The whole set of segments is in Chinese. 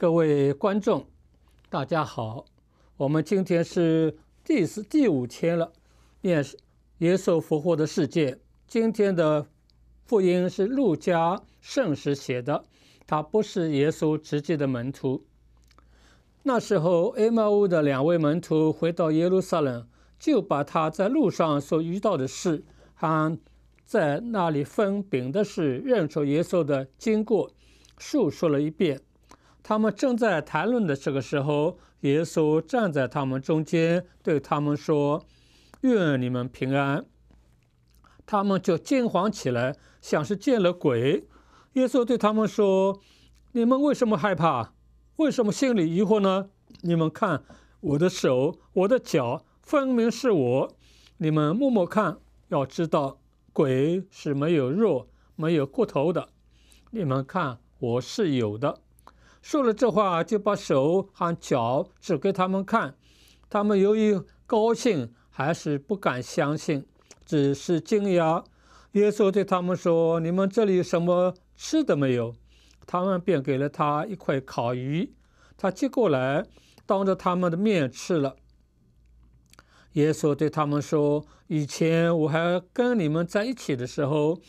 各位观众，大家好。我们今天是第四第五天了，耶稣耶稣复活的世界。今天的福音是路加圣使写的，他不是耶稣直接的门徒。那时候，马屋的两位门徒回到耶路撒冷，就把他在路上所遇到的事，还在那里分饼的事，认出耶稣的经过，述说了一遍。他们正在谈论的这个时候，耶稣站在他们中间，对他们说：“愿你们平安。”他们就惊慌起来，像是见了鬼。耶稣对他们说：“你们为什么害怕？为什么心里疑惑呢？你们看我的手、我的脚，分明是我。你们摸摸看，要知道鬼是没有肉、没有骨头的。你们看，我是有的。”说了这话，就把手和脚指给他们看。他们由于高兴，还是不敢相信，只是惊讶。耶稣对他们说：“你们这里什么吃的没有？”他们便给了他一块烤鱼，他接过来，当着他们的面吃了。耶稣对他们说：“以前我还跟你们在一起的时候，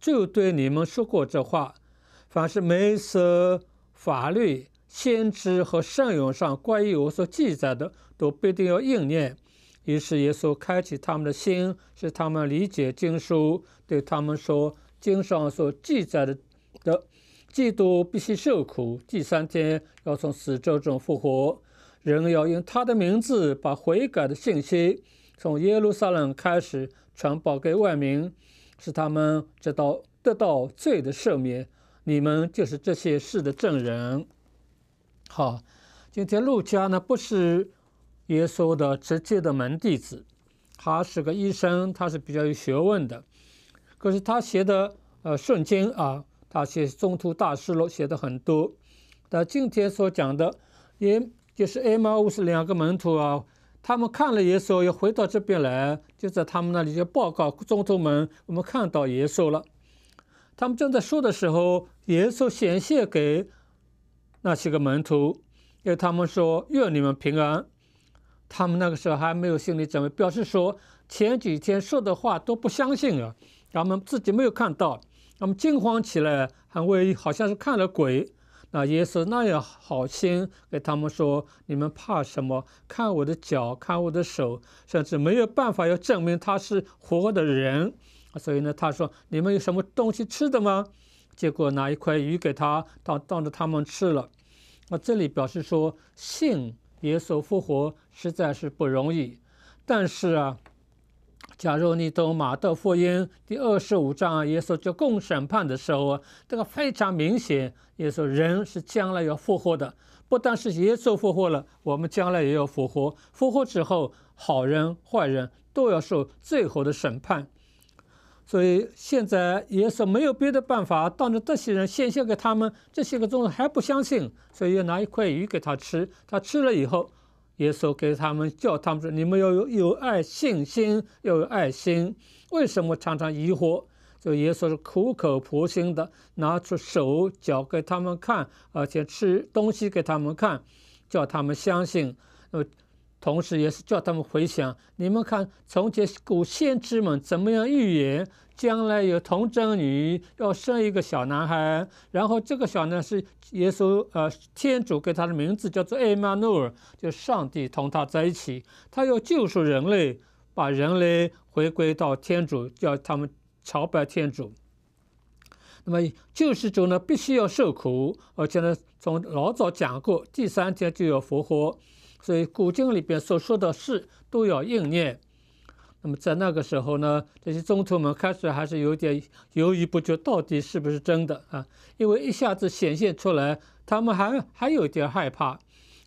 就对你们说过这话。凡是没食。”法律、先知和圣咏上关于我所记载的，都必定要应验。于是耶稣开启他们的心，使他们理解经书，对他们说：经上所记载的，的基督必须受苦，第三天要从死中复活，人要用他的名字把悔改的信息从耶路撒冷开始传播给万民，使他们直到得到罪的赦免。你们就是这些事的证人。好，今天陆家呢不是耶稣的直接的门弟子，他是个医生，他是比较有学问的。可是他写的呃圣经啊，他写《中土大师录》写的很多。但今天所讲的，也就是 M 马乌是两个门徒啊，他们看了耶稣，又回到这边来，就在他们那里就报告中土门，我们看到耶稣了。他们正在说的时候，耶稣显现给那些个门徒，给他们说：“愿你们平安。”他们那个时候还没有心理准备，表示说前几天说的话都不相信了，他们自己没有看到，他们惊慌起来，还为好像是看了鬼。那耶稣那样好心给他们说：“你们怕什么？看我的脚，看我的手，甚至没有办法要证明他是活的人。”啊，所以呢，他说：“你们有什么东西吃的吗？”结果拿一块鱼给他，当当着他们吃了。那这里表示说，信耶稣复活实在是不容易。但是啊，假如你读《马太福音》第二十五章，耶稣就共审判的时候，啊，这个非常明显，耶稣人是将来要复活的。不但是耶稣复活了，我们将来也要复活。复活之后，好人坏人都要受最后的审判。所以现在耶稣没有别的办法，当着这些人献献给他们，这些个众还不相信，所以要拿一块鱼给他吃，他吃了以后，耶稣给他们叫他们说：“你们要有有爱信心，要有爱心。为什么常常疑惑？就耶稣是苦口婆心的拿出手脚给他们看，而且吃东西给他们看，叫他们相信。”那。同时，也是叫他们回想：你们看，从前古先知们怎么样预言将来有童贞女要生一个小男孩，然后这个小呢是耶稣，呃，天主给他的名字叫做艾玛努尔，就上帝同他在一起，他要救赎人类，把人类回归到天主，叫他们朝拜天主。那么救世主呢，必须要受苦，而且呢，从老早讲过，第三天就要复活。所以，古经里边所说的事都要应验。那么，在那个时候呢，这些宗徒们开始还是有点犹豫不决，到底是不是真的啊？因为一下子显现出来，他们还还有点害怕。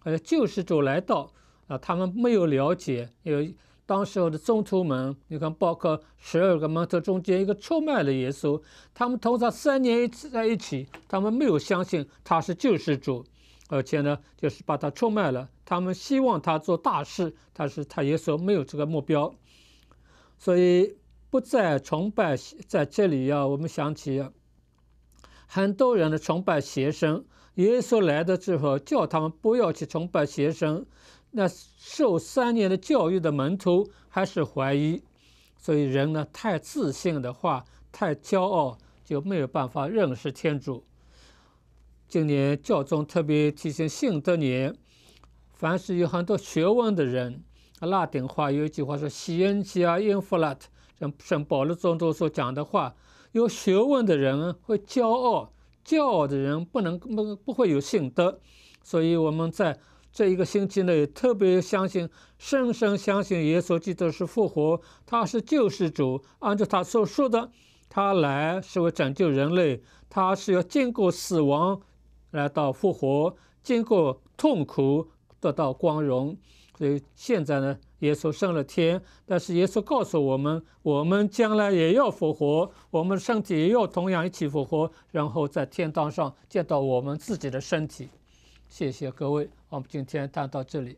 呃，救世主来到啊，他们没有了解，因为当时候的宗徒们，你看，包括十二个门徒中间一个出卖了耶稣，他们通常三年一次在一起，他们没有相信他是救世主。而且呢，就是把他出卖了。他们希望他做大事，但是他也说没有这个目标，所以不再崇拜。在这里呀，我们想起很多人的崇拜邪神。耶稣来的之后，叫他们不要去崇拜邪神。那受三年的教育的门徒还是怀疑。所以人呢，太自信的话，太骄傲，就没有办法认识天主。今年教宗特别提醒信德年，凡是有很多学问的人，拉丁话有一句话说：“Sine q a n n flat”，像圣保罗中都所讲的话，有学问的人会骄傲，骄傲的人不能不不会有信德。所以我们在这一个星期内，特别相信，深深相信耶稣基督是复活，他是救世主。按照他所说的，他来是为拯救人类，他是要经过死亡。来到复活，经过痛苦得到光荣，所以现在呢，耶稣升了天。但是耶稣告诉我们，我们将来也要复活，我们身体也要同样一起复活，然后在天堂上见到我们自己的身体。谢谢各位，我们今天谈到这里。